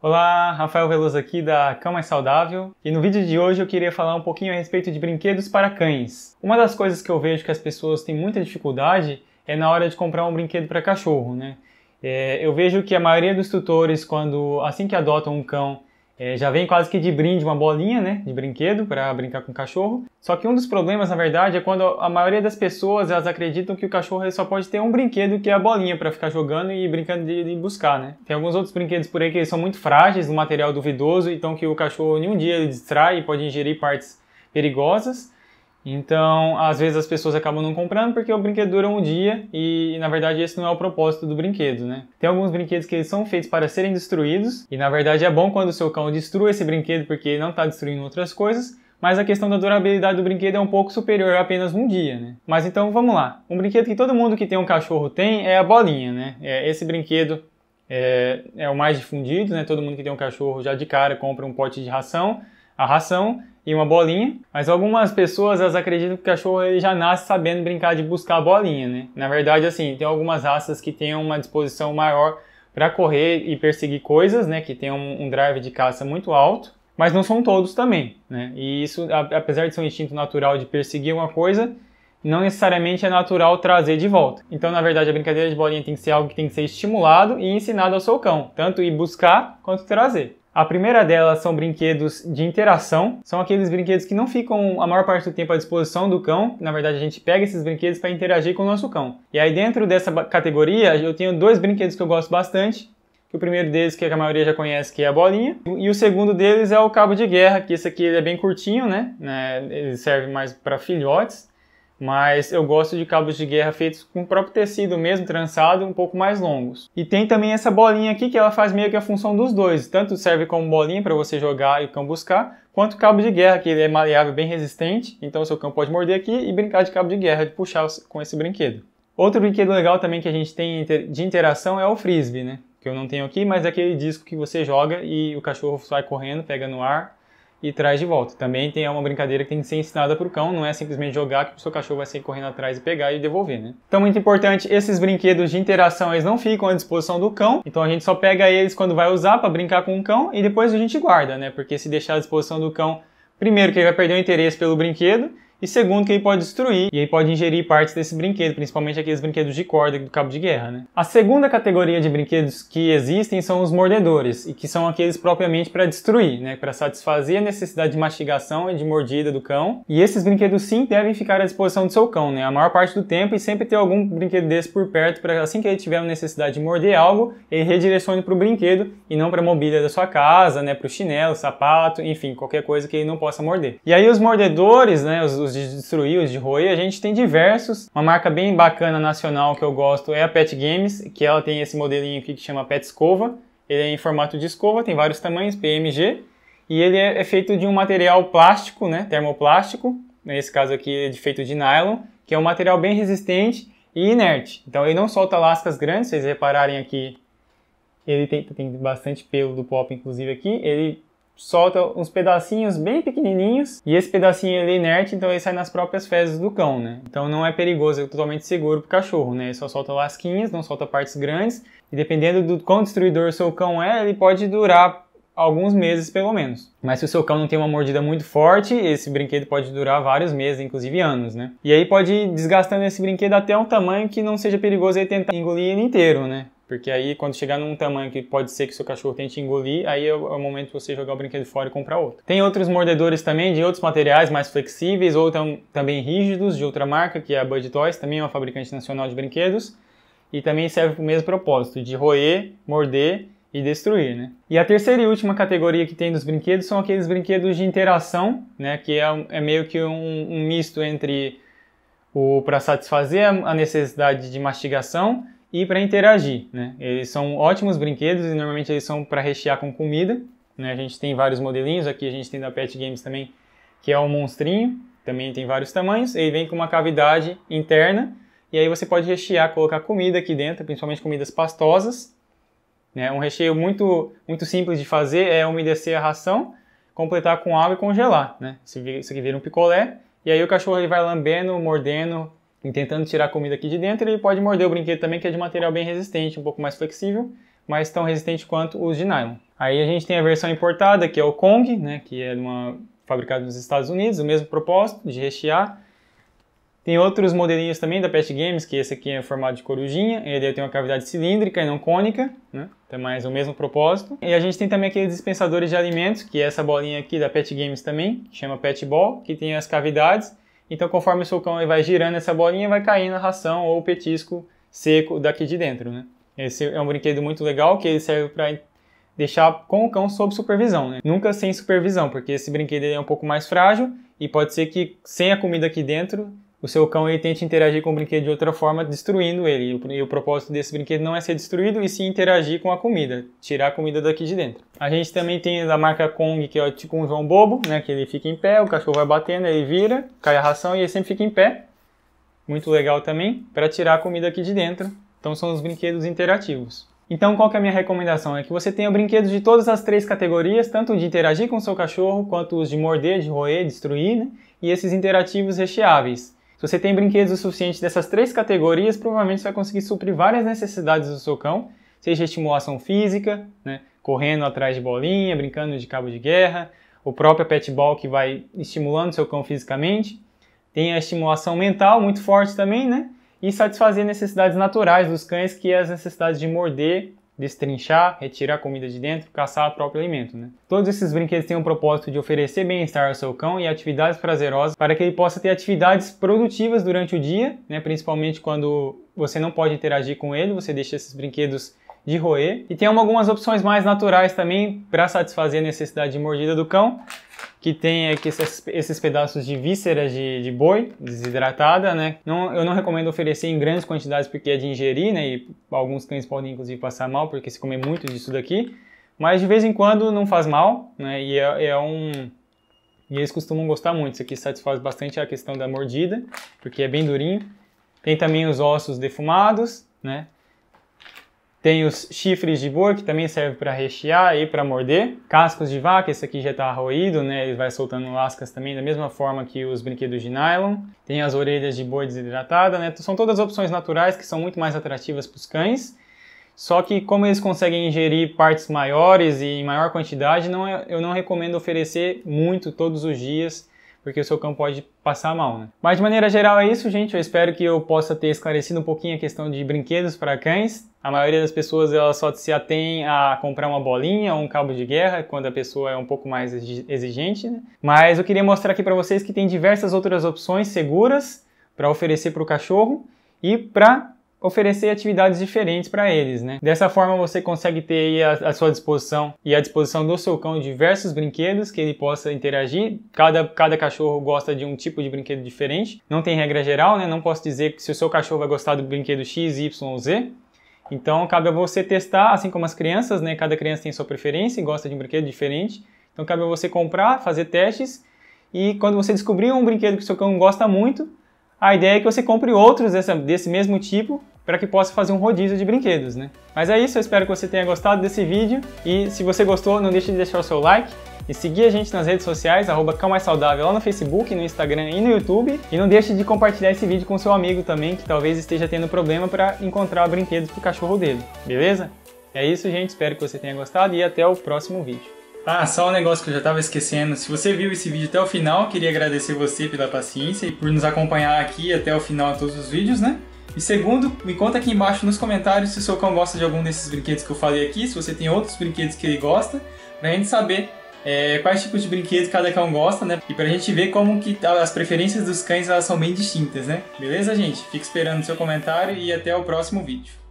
Olá, Rafael Veloso aqui da Cão Mais Saudável e no vídeo de hoje eu queria falar um pouquinho a respeito de brinquedos para cães. Uma das coisas que eu vejo que as pessoas têm muita dificuldade é na hora de comprar um brinquedo para cachorro, né? É, eu vejo que a maioria dos tutores, quando assim que adotam um cão, é, já vem quase que de brinde uma bolinha, né, de brinquedo para brincar com o cachorro. Só que um dos problemas, na verdade, é quando a maioria das pessoas elas acreditam que o cachorro só pode ter um brinquedo que é a bolinha para ficar jogando e brincando de, de, buscar, né? Tem alguns outros brinquedos por aí que são muito frágeis, um material duvidoso, então que o cachorro em um dia ele distrai e pode ingerir partes perigosas. Então, às vezes as pessoas acabam não comprando porque o brinquedo dura um dia e, na verdade, esse não é o propósito do brinquedo, né? Tem alguns brinquedos que eles são feitos para serem destruídos e, na verdade, é bom quando o seu cão destrua esse brinquedo porque não está destruindo outras coisas, mas a questão da durabilidade do brinquedo é um pouco superior a apenas um dia, né? Mas então, vamos lá. Um brinquedo que todo mundo que tem um cachorro tem é a bolinha, né? É esse brinquedo é, é o mais difundido, né? Todo mundo que tem um cachorro já de cara compra um pote de ração a ração e uma bolinha, mas algumas pessoas elas acreditam que o cachorro ele já nasce sabendo brincar de buscar a bolinha, né? Na verdade, assim, tem algumas raças que têm uma disposição maior para correr e perseguir coisas, né? Que tem um, um, drive de caça muito alto, mas não são todos também, né? E isso, apesar de ser um instinto natural de perseguir uma coisa, não necessariamente é natural trazer de volta. Então, na verdade, a brincadeira de bolinha tem que ser algo que tem que ser estimulado e ensinado ao seu cão, tanto ir buscar quanto trazer. A primeira delas são brinquedos de interação, são aqueles brinquedos que não ficam a maior parte do tempo à disposição do cão. Na verdade, a gente pega esses brinquedos para interagir com o nosso cão. E aí, dentro dessa categoria, eu tenho dois brinquedos que eu gosto bastante. o primeiro deles, que a maioria já conhece, que é a bolinha. E o segundo deles é o cabo de guerra, que esse aqui é bem curtinho, né? né ele serve mais para filhotes mas eu gosto de cabos de guerra feitos com o próprio tecido mesmo, trançado, um pouco mais longos. E tem também essa bolinha aqui que ela faz meio que a função dos dois, tanto serve como bolinha para você jogar e cambuscar, quanto cabo de guerra, que ele é maleável, bem resistente, então o seu cão pode morder aqui e brincar de cabo de guerra, de puxar com esse brinquedo. Outro brinquedo legal também que a gente tem de interação é o frisbee, né? Que eu não tenho aqui, mas é aquele disco que você joga e o cachorro sai correndo, pega no ar e traz de volta. Também tem é uma brincadeira que tem que ser ensinada para o cão, não é simplesmente jogar que o seu cachorro vai sair correndo atrás e pegar e devolver, né? Então, muito importante, esses brinquedos de interação, eles não ficam à disposição do cão, então a gente só pega eles quando vai usar para brincar com o cão e depois a gente guarda, né? Porque se deixar à disposição do cão, primeiro que ele vai perder o interesse pelo brinquedo e segundo que ele pode destruir e aí pode ingerir partes desse brinquedo, principalmente aqueles brinquedos de corda do cabo de guerra, né? A segunda categoria de brinquedos que existem são os mordedores e que são aqueles propriamente para destruir, né, para satisfazer a necessidade de mastigação e de mordida do cão. E esses brinquedos sim devem ficar à disposição do seu cão, né, a maior parte do tempo e sempre ter algum brinquedo desse por perto para assim que ele tiver uma necessidade de morder algo, ele redirecione para o brinquedo e não para a mobília da sua casa, né, para o chinelo, sapato, enfim, qualquer coisa que ele não possa morder. E aí os mordedores, né, os os de destruir, os de roer, a gente tem diversos. Uma marca bem bacana nacional que eu gosto é a Pet Games, que ela tem esse modelinho aqui que chama Pet Escova. Ele é em formato de escova, tem vários tamanhos, PMG, e ele é, é feito de um material plástico, né, termoplástico, nesse caso aqui é feito de nylon, que é um material bem resistente e inerte. Então ele não solta lascas grandes, se vocês repararem aqui, ele tem, tem bastante pelo do pop, inclusive aqui, ele solta uns pedacinhos bem pequenininhos e esse pedacinho ele é inerte, então ele sai nas próprias fezes do cão, né? Então não é perigoso, é totalmente seguro pro cachorro, né? Ele só solta lasquinhas, não solta partes grandes e dependendo do quão destruidor seu cão é, ele pode durar alguns meses pelo menos. Mas se o seu cão não tem uma mordida muito forte, esse brinquedo pode durar vários meses, inclusive anos, né? E aí pode ir desgastando esse brinquedo até um tamanho que não seja perigoso ele tentar engolir ele inteiro, né? Porque aí, quando chegar num tamanho que pode ser que seu cachorro tente engolir, aí é, é o momento de você jogar o brinquedo fora e comprar outro. Tem outros mordedores também, de outros materiais mais flexíveis ou tam, também rígidos, de outra marca, que é a Bud Toys, também é uma fabricante nacional de brinquedos. E também serve para o mesmo propósito, de roer, morder e destruir, né? E a terceira e última categoria que tem dos brinquedos são aqueles brinquedos de interação, né? Que é, é meio que um, um misto entre o para satisfazer a necessidade de mastigação e para interagir. Né? Eles são ótimos brinquedos e normalmente eles são para rechear com comida. Né? A gente tem vários modelinhos, aqui a gente tem da Pet Games também, que é um monstrinho, também tem vários tamanhos. Ele vem com uma cavidade interna e aí você pode rechear, colocar comida aqui dentro, principalmente comidas pastosas. Né? Um recheio muito, muito simples de fazer é umedecer a ração, completar com água e congelar. Né? Isso aqui vira um picolé. E aí o cachorro ele vai lambendo, mordendo, e tentando tirar a comida aqui de dentro, ele pode morder o brinquedo também, que é de material bem resistente, um pouco mais flexível, mas tão resistente quanto os de nylon. Aí a gente tem a versão importada, que é o Kong, né, que é uma fabricada nos Estados Unidos, o mesmo propósito de rechear. Tem outros modelinhos também da Pet Games, que esse aqui é formado de corujinha, ele tem uma cavidade cilíndrica e não cônica, né? tem é mais o mesmo propósito. E a gente tem também aqueles dispensadores de alimentos, que é essa bolinha aqui da Pet Games também, que chama Pet Ball, que tem as cavidades então, conforme o seu cão vai girando essa bolinha, vai caindo a ração ou o petisco seco daqui de dentro, né? Esse é um brinquedo muito legal que ele serve para deixar com o cão sob supervisão, né? Nunca sem supervisão, porque esse brinquedo é um pouco mais frágil e pode ser que sem a comida aqui dentro o seu cão ele tente interagir com o brinquedo de outra forma, destruindo ele. E o, propósito desse brinquedo não é ser destruído, e sim interagir com a comida, tirar a comida daqui de dentro. A gente também tem da marca Kong, que é tipo um João Bobo, né, que ele fica em pé, o cachorro vai batendo, ele vira, cai a ração e ele sempre fica em pé. Muito legal também, para tirar a comida aqui de dentro. Então são os brinquedos interativos. Então, qual que é a minha recomendação? É que você tenha brinquedos de todas as três categorias, tanto de interagir com o seu cachorro, quanto os de morder, de roer, destruir, né? e esses interativos recheáveis. Se você tem brinquedos o suficiente dessas três categorias, provavelmente você vai conseguir suprir várias necessidades do seu cão, seja estimulação física, né, correndo atrás de bolinha, brincando de cabo de guerra, o próprio pet ball que vai estimulando seu cão fisicamente, tem a estimulação mental muito forte também, né, e satisfazer necessidades naturais dos cães, que é as necessidades de morder destrinchar, retirar a comida de dentro, caçar o próprio alimento. Né? Todos esses brinquedos têm o propósito de oferecer bem-estar ao seu cão e atividades prazerosas para que ele possa ter atividades produtivas durante o dia, né? principalmente quando você não pode interagir com ele, você deixa esses brinquedos de roer. E tem algumas opções mais naturais também para satisfazer a necessidade de mordida do cão, que tem aqui esses, esses pedaços de vísceras de, de, boi desidratada, né? Não, eu não recomendo oferecer em grandes quantidades porque é de ingerir, né? E alguns cães podem inclusive passar mal porque se comer muito disso daqui. Mas de vez em quando não faz mal, né? E é, é um e eles costumam gostar muito. Isso aqui satisfaz bastante a questão da mordida porque é bem durinho. Tem também os ossos defumados, né? Tem os chifres de boi, que também serve para rechear e para morder. Cascos de vaca, esse aqui já está roído, né? Ele vai soltando lascas também, da mesma forma que os brinquedos de nylon. Tem as orelhas de boi desidratada, né? São todas opções naturais que são muito mais atrativas para os cães. Só que como eles conseguem ingerir partes maiores e em maior quantidade, não é, eu não recomendo oferecer muito todos os dias porque o seu cão pode passar mal, né? Mas de maneira geral é isso, gente. Eu espero que eu possa ter esclarecido um pouquinho a questão de brinquedos para cães. A maioria das pessoas ela só se atém a comprar uma bolinha ou um cabo de guerra quando a pessoa é um pouco mais exigente, né? Mas eu queria mostrar aqui para vocês que tem diversas outras opções seguras para oferecer para o cachorro e para oferecer atividades diferentes para eles, né? Dessa forma você consegue ter à, sua disposição e à disposição do seu cão diversos brinquedos que ele possa interagir. Cada, cada cachorro gosta de um tipo de brinquedo diferente. Não tem regra geral, né? Não posso dizer que se o seu cachorro vai gostar do brinquedo X, Y, ou Z. Então cabe a você testar, assim como as crianças, né? Cada criança tem sua preferência e gosta de um brinquedo diferente. Então cabe a você comprar, fazer testes e quando você descobrir um brinquedo que o seu cão gosta muito, a ideia é que você compre outros desse, desse mesmo tipo para que possa fazer um rodízio de brinquedos, né? Mas é isso, eu espero que você tenha gostado desse vídeo e se você gostou, não deixe de deixar o seu like e seguir a gente nas redes sociais, arroba Cão Mais Saudável lá no Facebook, no Instagram e no YouTube. E não deixe de compartilhar esse vídeo com seu amigo também, que talvez esteja tendo problema para encontrar brinquedos para o cachorro dele, beleza? É isso, gente. Espero que você tenha gostado e até o próximo vídeo. Ah, só um negócio que eu já estava esquecendo. Se você viu esse vídeo até o final, queria agradecer você pela paciência e por nos acompanhar aqui até o final de todos os vídeos, né? E segundo, me conta aqui embaixo nos comentários se o seu cão gosta de algum desses brinquedos que eu falei aqui, se você tem outros brinquedos que ele gosta, pra gente saber é, quais tipos de brinquedos cada cão gosta, né? E pra gente ver como que tá, as preferências dos cães elas são bem distintas, né? Beleza, gente? Fico esperando o seu comentário e até o próximo vídeo.